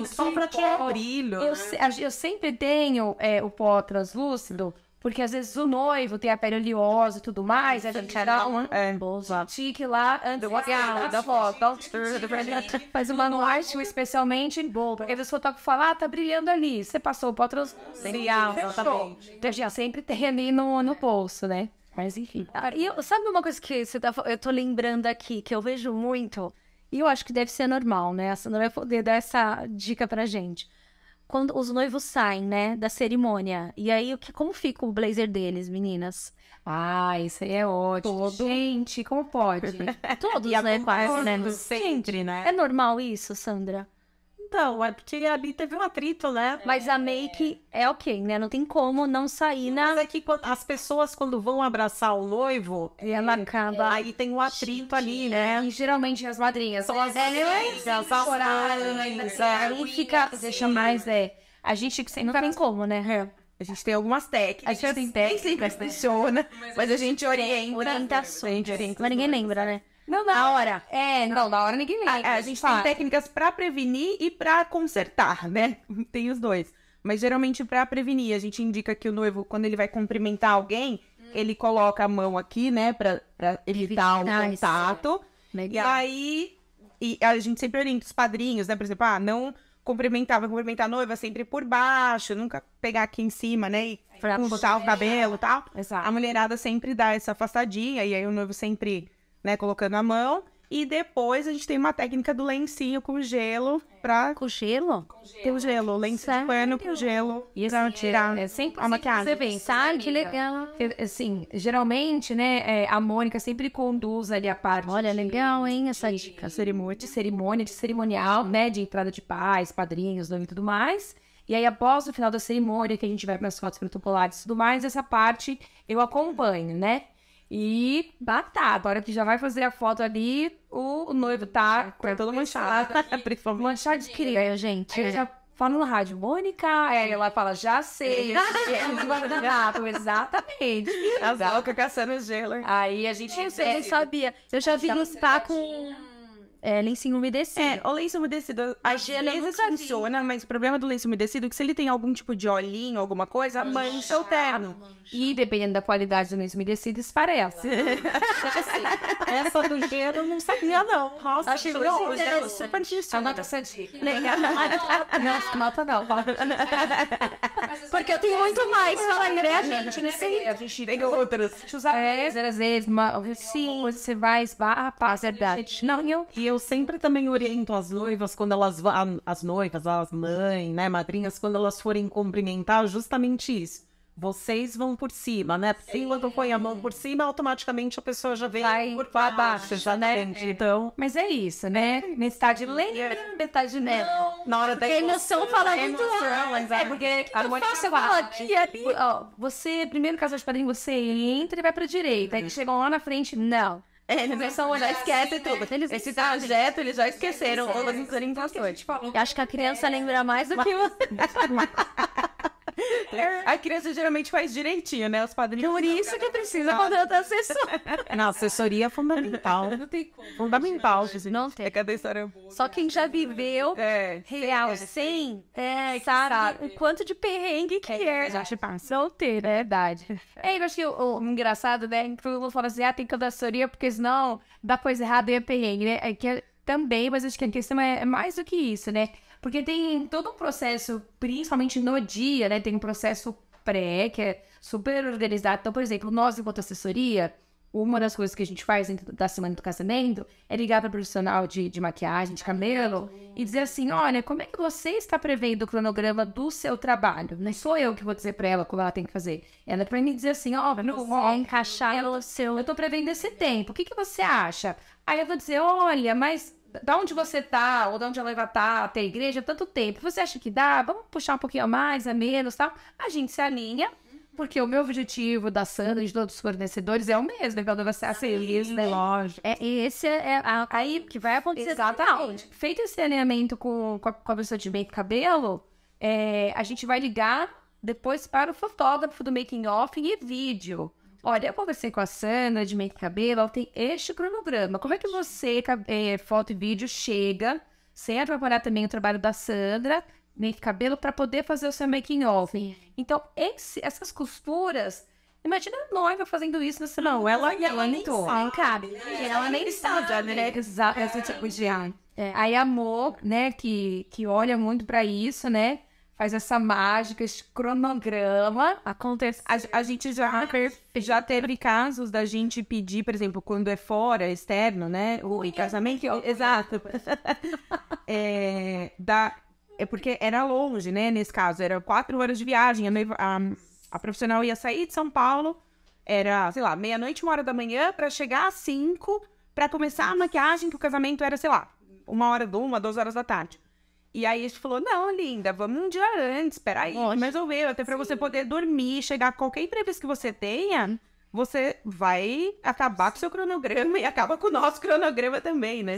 só para tirar brilho. Eu, né? eu sempre tenho é, o pó translúcido, porque às vezes o noivo tem a pele oleosa e tudo mais, a gente dá um é, tique lá antes da foto. Faz uma noite especialmente bom Porque às vezes o fala, ah, tá brilhando ali. Você passou o pó translúcido. Então, sempre tem ali no, no bolso, né? Mas enfim. Ah, e eu, sabe uma coisa que você tá, eu tô lembrando aqui, que eu vejo muito, e eu acho que deve ser normal, né? A Sandra vai poder dar essa dica pra gente. Quando os noivos saem, né, da cerimônia, e aí o que, como fica o blazer deles, meninas? Ah, isso aí é ótimo. Todo... Gente, como pode? Todos, né, quase, né? Sempre, né? É normal isso, Sandra? Então, é porque ali teve um atrito, né? É. Mas a make é ok, né? Não tem como não sair na. Mas é que quando, as pessoas, quando vão abraçar o noivo, e ela é, acaba. É, aí tem um atrito Gente, ali, né? E geralmente as madrinhas. São né? as madrinhas, as madrinhas. fica. Assim. Deixa mais, é. A gente que sempre. Não tem como, né? A gente tem algumas técnicas. A gente tem técnicas, né? funciona. Mas a gente orienta. Orientações. Mas ninguém lembra, né? Não, na hora. É, não, na hora ninguém lembra. A, a gente fala. tem técnicas para prevenir e para consertar, né? Tem os dois. Mas geralmente para prevenir, a gente indica que o noivo, quando ele vai cumprimentar alguém, hum. ele coloca a mão aqui, né, para evitar Evitar o contato. Legal. E aí e a gente sempre orienta os padrinhos, né, por exemplo, ah, não cumprimentar, vai cumprimentar a noiva sempre por baixo, nunca pegar aqui em cima, né, e puxar o cabelo e tal. Exato. A mulherada sempre dá essa afastadinha e aí o noivo sempre né? Colocando a mão. E depois a gente tem uma técnica do lencinho com gelo pra. É. Com gelo? Com gelo. Tem o gelo, lenço de pano com gelo. E assim, tirar é, é sempre a assim maquiagem. Você vem, sabe? Que legal. Assim, geralmente, né, é, a Mônica sempre conduz ali a parte. Olha, de, legal, hein, essa de, dica. Cerimônia. De cerimônia, de cerimonial, né, de entrada de pais, padrinhos, e tudo mais. E aí, após o final da cerimônia, que a gente vai para as fotos protocolares e tudo mais, essa parte eu acompanho, né? E batata. Tá, a hora que já vai fazer a foto ali, o, noivo tá, tá com todo manchado. Manchado de cria, gente. Aí já fala no rádio, Mônica. Aí ela fala, já sei. exatamente. As loucas caçando gelo. Aí a gente. Eu, eu sabia. Eu já vi tá no spa com é, lencinho umedecido. É, o lenço umedecido a às funciona, vi. mas o problema do lenço umedecido é que se ele tem algum tipo de olhinho, alguma coisa, mancha o terno. E dependendo da qualidade do lenço umedecido, esparece. Essa do gelo não sabia, não. Nossa, achei legal. Anota essa dica. Legal. Não, anota não. Porque eu tenho muito mais. Fala, né, gente? A gente tem outras. É, às vezes, sim, você vai esbarrar, é verdade. Não, eu eu sempre também oriento as noivas quando elas vão, as noivas, as mães, né, madrinhas, quando elas forem cumprimentar, justamente isso. Vocês vão por cima, né? Porque Sim. quando põe a mão por cima, automaticamente a pessoa já vem Vai por baixo, já, né? Então. Mas é isso, né? de é lembra, metade neta. É. Na hora da emoção, emoção fala é muito É porque que a Mônica fala aqui, ali. Ó, você, primeiro caso de padrinho, você entra e vai pra direita. Aí uhum. chegam lá na frente, não. É, Eles não são, já, já esquecem assim, tudo. Eles né? Esse trajeto, eles já esqueceram as orientações. Eu acho que a criança é. lembra mais do que você. É A criança geralmente faz direitinho, né? Os padrinhos. Por isso que precisa contratar assessor. Não, assessoria é fundamental. Não tem como. Fundamental. Gente. Não tem. É cada história boa. Só quem já viveu é. real, é. sem, é, sabe, sabe, o quanto de perrengue que é. é. Já te passa. Não tem, né? Verdade. É, eu acho que o, o engraçado, né? Todo mundo fala assim, ah, tem que assessoria, porque senão dá coisa errada e é perrengue, né? É que é também, mas acho que a questão é, é, mais do que isso, né? Porque tem todo um processo, principalmente no dia, né? Tem um processo pré, que é super organizado. Então, por exemplo, nós, enquanto assessoria, uma das coisas que a gente faz dentro da semana do casamento é ligar para o profissional de, de maquiagem, de cabelo, e dizer assim: olha, como é que você está prevendo o cronograma do seu trabalho? Não sou eu que vou dizer para ela como ela tem que fazer. Ela é para me dizer assim: ó, oh, não, encaixar ela, seu... eu estou prevendo esse tempo. O que, que você acha? Aí eu vou dizer, olha, mas da onde você tá, ou da onde ela vai estar tá, até a igreja, tanto tempo, você acha que dá? Vamos puxar um pouquinho a mais, a menos, tal. A gente se alinha, porque o meu objetivo da Sandra e de todos os fornecedores é o mesmo, é quando então você aceliza, né? Lógico. É, esse é a, aí que vai acontecer. Exatamente. Feito esse alinhamento com, com, a, com a pessoa de make cabelo, é, a gente vai ligar depois para o fotógrafo do making off e vídeo. Olha, eu conversei com a Sandra de Make Cabelo, ela tem este cronograma. Como é que você, é, foto e vídeo, chega, sem atrapalhar também o trabalho da Sandra, Make Cabelo, para poder fazer o seu making off? Então, esse, essas costuras. Imagina a noiva fazendo isso nessa Não, ela, né? ela, ela nem sabe. Ela nem sabe, né? né? Exato, tipo É, aí a Mo, né, que, que olha muito para isso, né? faz essa mágica, esse cronograma. Acontece. A, a, gente já, ah, já teve casos da gente pedir, por exemplo, quando é fora, externo, né? O casamento. É exato. é, da, é porque era longe, né? Nesse caso, era quatro horas de viagem. A, a, a profissional ia sair de São Paulo, era, sei lá, meia-noite, uma hora da manhã, para chegar às cinco, para começar a maquiagem, que o casamento era, sei lá, uma hora, uma, duas horas da tarde. E aí a gente falou: não, linda, vamos um dia antes, peraí, eu resolveu. Até para você poder dormir, chegar a qualquer entrevista que você tenha, você vai acabar com o seu cronograma e acaba com o nosso cronograma também, né?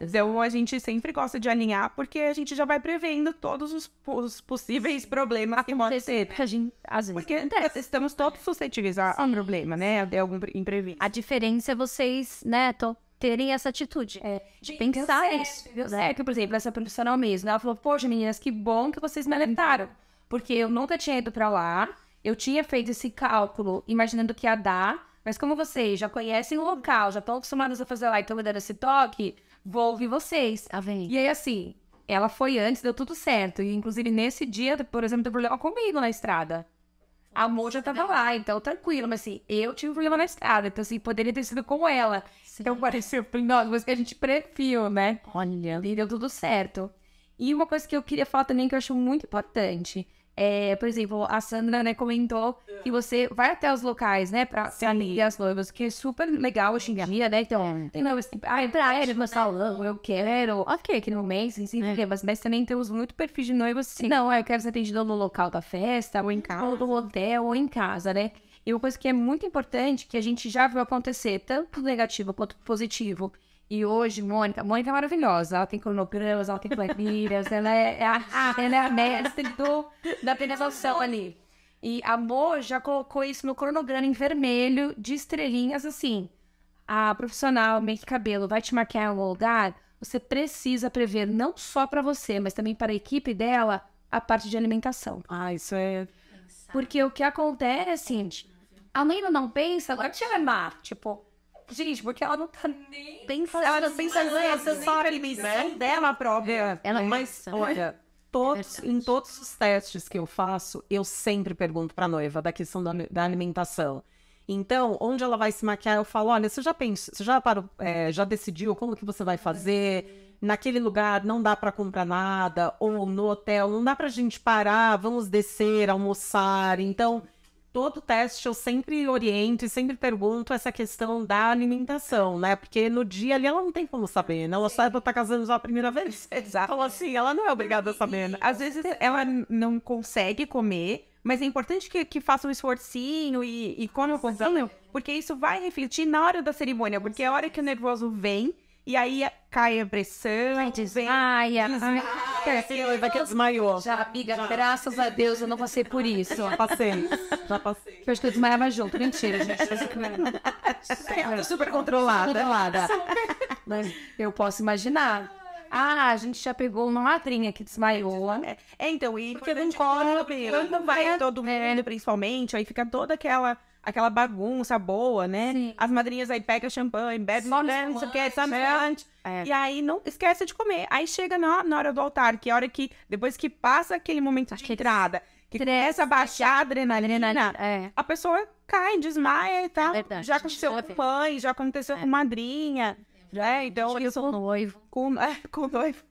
É. Então a gente sempre gosta de alinhar, porque a gente já vai prevendo todos os, os possíveis problemas que podem ter. Né? A gente, às vezes, porque acontece. estamos todos suscetíveis a, um problema, né? De algum imprevisto. A diferença é vocês, né, tô terem essa atitude é, de pensar deu certo, isso. por exemplo, essa profissional mesmo, ela falou, poxa, meninas, que bom que vocês me alertaram. Porque eu nunca tinha ido para lá, eu tinha feito esse cálculo imaginando que ia dar, mas como vocês já conhecem o local, já estão acostumados a fazer lá e estão me dando esse toque, vou ouvir vocês. Tá E aí, assim, ela foi antes, deu tudo certo. E, inclusive, nesse dia, por exemplo, teve problema comigo na estrada. A Mo já tava né? lá, então tranquilo, mas assim, eu tive um problema na estrada, então assim, poderia ter sido com ela. Sim. Então pareceu, nossa, mas que a gente previu, né? Olha. E deu tudo certo. E uma coisa que eu queria falar também que eu acho muito importante. É, por exemplo, a Sandra né, comentou é. que você vai até os locais, né, pra se alinhar as noivas, que é super legal hoje em dia, né? Então, tem noivas que, ah, eu quero meu né? salão, eu quero. Ok, aqui no mês, assim, é. mas, mas também temos muito perfil de noivas, sim. Não, é, eu quero ser atendida no local da festa, ou em casa, ou no hotel, ou em casa, né? E uma coisa que é muito importante, que a gente já viu acontecer, tanto negativo quanto positivo. E hoje, Mônica, Mônica é maravilhosa. Ela tem cronogramas, ela tem planilhas, ela é, é, a, ela é a mestre do, da penetração ali. E a Mo já colocou isso no cronograma em vermelho, de estrelinhas, assim. A profissional, make cabelo, vai te marcar em algum lugar? Você precisa prever, não só para você, mas também para a equipe dela, a parte de alimentação. Ah, isso é. Porque o que acontece, gente, a noiva não pensa, ela te amar. Tipo, gente, porque ela não tá nem pensando. Ela não pensa né? nem no de né? dela própria. É. Ela é Mas, né? olha, é todos, é em todos os testes que eu faço, eu sempre pergunto pra noiva da questão da, da alimentação. Então, onde ela vai se maquiar, eu falo, olha, você já pensa, você já parou, é, já decidiu como que você vai fazer? Naquele lugar não dá para comprar nada, ou no hotel não dá pra gente parar, vamos descer, almoçar. Então, todo teste eu sempre oriento e sempre pergunto essa questão da alimentação, né? Porque no dia ali ela não tem como saber, né? Ela só estar casando só a primeira vez. Exato. Então, assim, ela não é obrigada a saber. Né? Às vezes ela não consegue comer, mas é importante que, que faça um esforcinho e, e come o conjunto, porque isso vai refletir na hora da cerimônia, porque é a hora que o nervoso vem e aí cai a pressão, Ai, desmaia. Assim, que desmaiou. Já, amiga, já. graças a Deus eu não passei por isso. Já passei, já passei. Que eu acho que eu desmaiava junto. Mentira, gente. super, super controlada. Controlada. Mas eu posso imaginar. Ah, a gente já pegou uma madrinha que desmaiou. É, então, e porque não cobre, não vai todo mundo, é. principalmente, aí fica toda aquela aquela bagunça boa, né? Sim. As madrinhas aí pegam champanhe, bebem, não sei o que, samante. É. E aí não esquece de comer. Aí chega na, na hora do altar, que é a hora que, depois que passa aquele momento Acho de entrada, que Três, começa a baixar a adrenalina, adrenalina é. a pessoa cai, desmaia e tal. Verdade, já aconteceu com mãe, já aconteceu é. com madrinha. É. Então, eu sou noivo. Com, é, com noivo.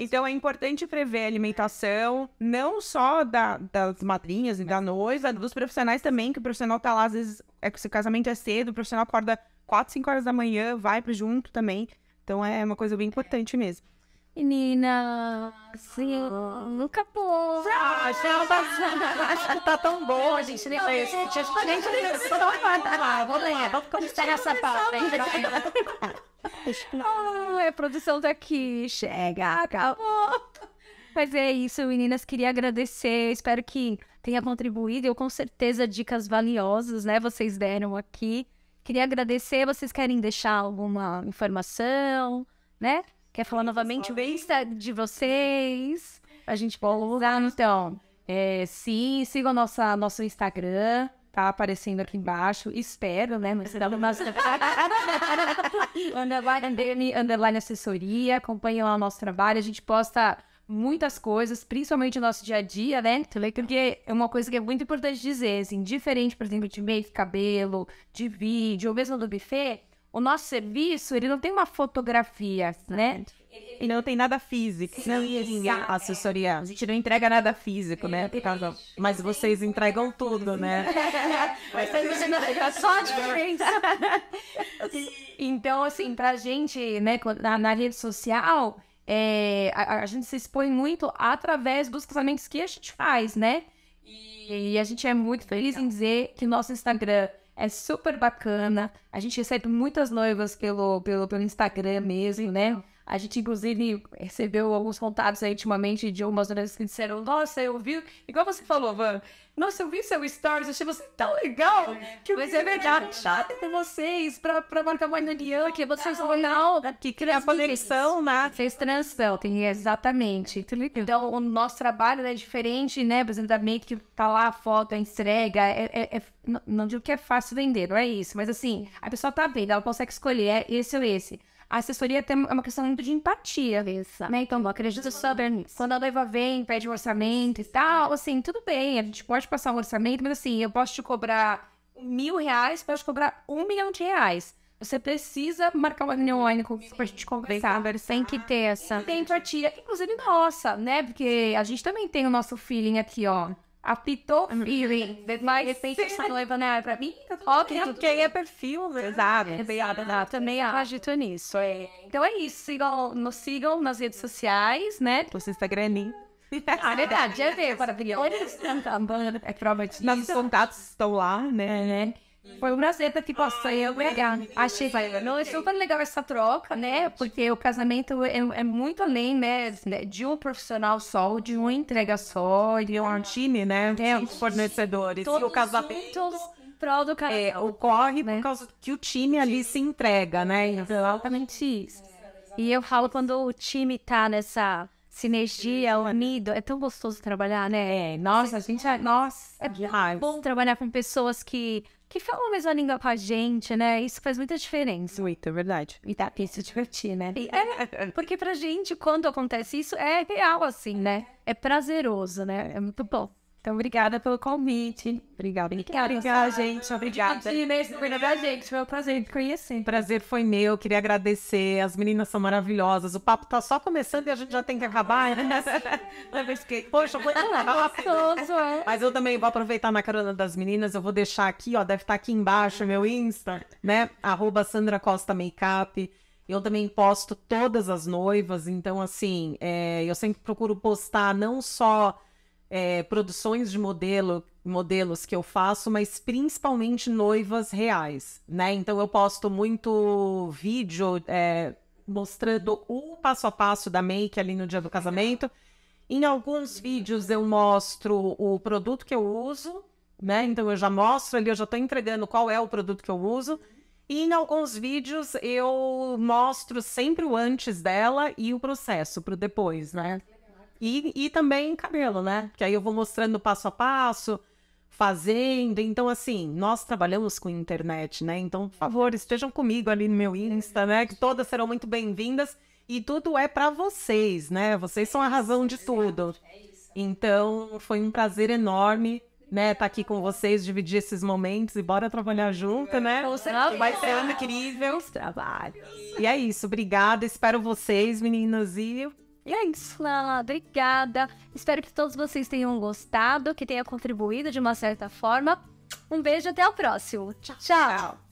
Então é importante prever a alimentação, não só da, das madrinhas e da noiva, dos profissionais também, que o profissional tá lá, às vezes, é que o casamento é cedo, o profissional acorda 4, 5 horas da manhã, vai junto também. Então é uma coisa bem importante mesmo. Menina, sim, nunca pô. Ah, tá tão boa, gente. Nem né? A Gente, vou ler. Vamos começar essa parte. Ai, ah, é, a produção tá aqui. Chega, acabou. Mas é isso, meninas. Queria agradecer. Espero que tenha contribuído. Eu, com certeza, dicas valiosas, né? Vocês deram aqui. Queria agradecer. Vocês querem deixar alguma informação, né? Quer falar novamente o Insta de vocês? A gente pode usar, então. É, sim, sigam nossa, nosso Instagram. Tá aparecendo aqui embaixo. Espero, né? Mas dá uma... underline, underline assessoria. Acompanhem lá o nosso trabalho. A gente posta muitas coisas, principalmente o nosso dia a dia, né? Porque é uma coisa que é muito importante dizer, assim, diferente, por exemplo, de make, cabelo, de vídeo, ou mesmo do buffet, o nosso serviço, ele não tem uma fotografia, né? E não tem nada físico, não ia assessoria. A gente não entrega nada físico, né? Por causa... Mas vocês entregam tudo, né? É só a diferença. Então, assim, pra gente, né, na, na rede social, é, a, a, gente se expõe muito através dos casamentos que a gente faz, né? E, e a gente é muito feliz em dizer que nosso Instagram é super bacana. A gente recebe muitas noivas pelo, pelo, pelo Instagram mesmo, né? A gente, inclusive, recebeu alguns contatos aí ultimamente de umas mulheres que disseram: Nossa, eu vi, igual você falou, Van, nossa, eu vi seu stories, achei você tão legal é, que eu Mas é verdade, chato com vocês, pra, pra marcar uma reunião, que vocês vão não, é que cria conexão, né? Fez transição, tem exatamente. Então, o nosso trabalho né, é diferente, né? Apresentamento que tá lá a foto, a entrega, é, é, é, não digo que é fácil vender, não é isso, mas assim, a pessoa tá vendo, ela consegue escolher, é esse ou esse. A assessoria tem uma questão muito de empatia. Isso. Né? Então, acredito nisso. quando a noiva vem, pede um orçamento e tal, assim, tudo bem, a gente pode passar um orçamento, mas assim, eu posso te cobrar mil reais, posso te cobrar um milhão de reais. Você precisa marcar uma reunião online comigo pra gente conversar. Tem que ter essa. Tem empatia. Inclusive, nossa, né? Porque a gente também tem o nosso feeling aqui, ó apitou uhum. o feeling. Mas repente essa noiva não é pra mim. Ok, tá tudo tá quem é perfil, né? Exato. É. É exato, exato. Também é acredito nisso. É. Então é isso. Sigam, nos sigam nas redes sociais, né? Você está graninho. Ah, verdade, é ver para crianças. É provavelmente. Nossos contatos estão lá, né? É, né? Uhum. Foi um prazer estar aqui com você. Obrigada. Achei não, é super legal essa troca, né? Porque o casamento é, é muito além, né, né? De um profissional só, de uma entrega só. De é um time, né? É, fornecedores. Todos e o casamento. prol do casamento. É, ocorre né? por causa que o time ali se entrega, né? É então, exatamente isso. E eu falo quando o time tá nessa sinergia, unido, é tão gostoso trabalhar, né? É, nossa, a gente. É, nossa, é bom trabalhar com pessoas que que falam a mesma língua com a gente, né? Isso faz muita diferença. Muito, é verdade. E dá pra se divertir, né? É, porque pra gente, quando acontece isso, é real, assim, né? É prazeroso, né? É, é muito bom. Então, obrigada pelo convite. Obrigada. Obrigada, obrigada gente. Obrigada. Obrigada. obrigada a gente. Foi um prazer te conhecer. Prazer foi meu. Queria agradecer. As meninas são maravilhosas. O papo tá só começando e a gente já tem que acabar. Né? Poxa, foi ah, gostoso, é. é. Mas eu também vou aproveitar na carona das meninas. Eu vou deixar aqui, ó. Deve estar tá aqui embaixo meu Insta, né? Arroba Sandra Costa Makeup. Eu também posto todas as noivas. Então, assim, é, eu sempre procuro postar não só é, produções de modelo, modelos que eu faço, mas principalmente noivas reais, né? Então eu posto muito vídeo é, mostrando o passo a passo da make ali no dia do casamento. Em alguns vídeos eu mostro o produto que eu uso, né? Então eu já mostro ali, eu já estou entregando qual é o produto que eu uso. E em alguns vídeos eu mostro sempre o antes dela e o processo para o depois, né? E, e também cabelo, né? Que aí eu vou mostrando passo a passo, fazendo. Então, assim, nós trabalhamos com internet, né? Então, por favor, estejam comigo ali no meu Insta, né? Que todas serão muito bem-vindas. E tudo é para vocês, né? Vocês são a razão de tudo. Então, foi um prazer enorme né, tá aqui com vocês, dividir esses momentos e bora trabalhar junto, né? Não, vai ser incrível. Trabalho. E é isso, obrigada. Espero vocês, meninas, e e é isso, Lala. Obrigada. Espero que todos vocês tenham gostado, que tenha contribuído de uma certa forma. Um beijo e até o próximo. Tchau. Tchau. tchau.